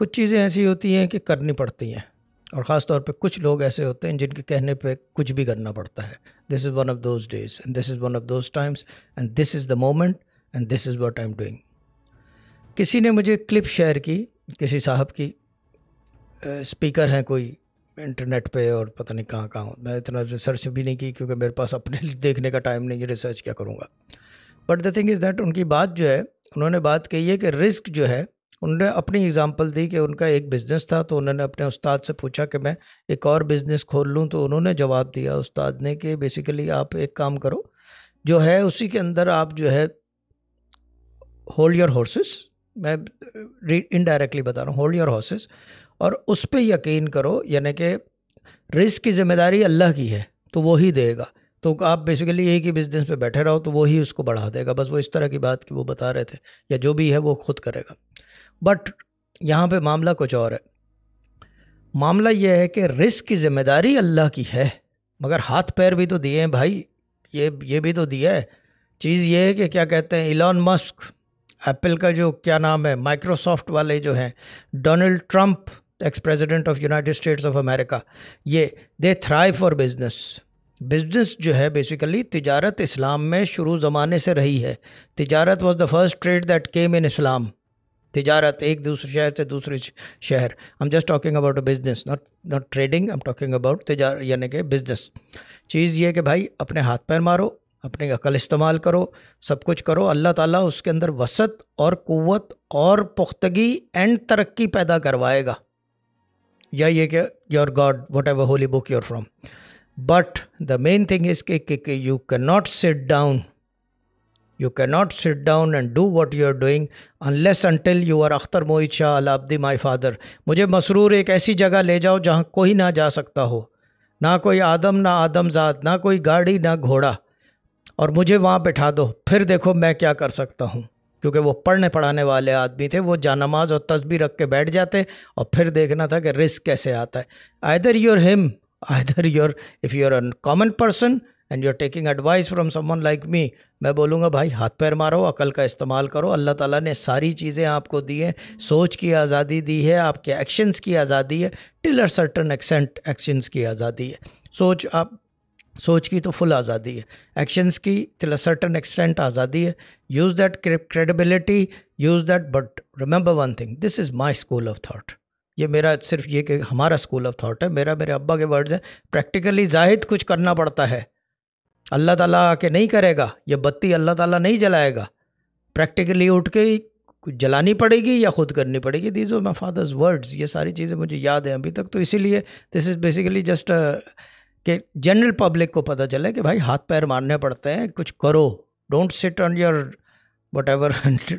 कुछ चीज़ें ऐसी होती हैं कि करनी पड़ती हैं और ख़ास तौर पे कुछ लोग ऐसे होते हैं जिनके कहने पे कुछ भी करना पड़ता है this is one of those days and this is one of those times and this is the moment and this is what I am doing किसी ने मुझे क्लिप शेयर की किसी साहब की स्पीकर हैं कोई इंटरनेट पे और पता नहीं कहाँ कहाँ मैं इतना रिसर्च भी नहीं की क्योंकि मेरे पास अपने देखने का टाइम नहीं है रिसर्च क्या करूँगा but the thing is that उनकी बात जो है उन्होंने बात कही है कि रिस्क जो है उन्होंने अपनी एग्जांपल दी कि उनका एक बिज़नेस था तो उन्होंने अपने उस्ताद से पूछा कि मैं एक और बिज़नेस खोल लूँ तो उन्होंने जवाब दिया उस्ताद ने कि बेसिकली आप एक काम करो जो है उसी के अंदर आप जो है होल्ड योर हॉर्सेस मैं इनडायरेक्टली बता रहा हूँ होल्ड योर हॉर्सेस और उस पर यकीन करो यानी कि रिस्क की जिम्मेदारी अल्लाह की है तो वो ही देगा तो आप बेसिकली यही कि बिज़नेस पे बैठे रहो तो वही उसको बढ़ा देगा बस वो इस तरह की बात की वो बता रहे थे या जो भी है वो खुद करेगा बट यहाँ पे मामला कुछ और है मामला यह है कि रिस्क की जिम्मेदारी अल्लाह की है मगर हाथ पैर भी तो दिए हैं भाई ये ये भी तो दिया है चीज़ ये है कि क्या कहते हैं इलॉन मस्क एप्पल का जो क्या नाम है माइक्रोसॉफ्ट वाले जो हैं Donald Trump ex president of United States of America ये they thrive for business business जो है बेसिकली तिजारत इस्लाम में शुरू ज़माने से रही है तिजारत was the first trade that came in Islam तजारत एक दूसरे शहर से दूसरे शहर i'm just talking about business not not trading trading i'm talking about यानी कि बिज़नेस चीज़ ये कि भाई अपने हाथ पैर मारो अपने अकल इस्तेमाल करो सब कुछ करो अल्लाह ताला उसके अंदर वसत और क़वत और पुख्तगी एंड तरक्की पैदा करवाएगा या ये कि your god whatever holy book your from but the main thing is कि you can not sit down You cannot sit down and do what you are doing unless until you are Akhtar Mohit Shah Al Abdi my father मुझे मसरूर एक ऐसी जगह ले जाओ जहाँ कोई ना जा सकता हो ना कोई आदम ना आदमजात ना कोई गाड़ी ना घोड़ा और मुझे वहाँ बैठा दो फिर देखो मैं क्या कर सकता हूँ क्योंकि वो पढ़ने पढ़ाने वाले आदमी थे वो जानमाज और तस्बी रख के बैठ जाते और फिर देखना था कि रिस्क कैसे आता है either your him either your if you are a common person and you are taking advice from someone like me मैं बोलूँगा भाई हाथ पैर मारो अकल का इस्तेमाल करो अल्लाह ताला ने सारी चीज़ें आपको दी हैं सोच की आज़ादी दी है आपके एक्शंस की आज़ादी है टिलर सर्टन एक्सेंट एक्शंस की आज़ादी है सोच आप सोच की तो फुल आज़ादी है एक्शंस की टिल सर्टन एक्सटेंट आज़ादी है use that credibility use that but remember one thing this is my school of thought ये मेरा सिर्फ ये कि हमारा स्कूल ऑफ थाट है मेरा मेरे अब्बा के वर्ड्स हैं प्रैक्टिकली जाहिद कुछ करना पड़ता है अल्लाह ताला आके नहीं करेगा ये बत्ती अल्लाह ताला नहीं जलाएगा प्रैक्टिकली उठ के कुछ जलानी पड़ेगी या ख़ुद करनी पड़ेगी these of my father's words ये सारी चीज़ें मुझे याद हैं अभी तक तो इसीलिए दिस इज़ बेसिकली जस्ट कि जनरल पब्लिक को पता चले कि भाई हाथ पैर मारने पड़ते हैं कुछ करो don't sit on your what ever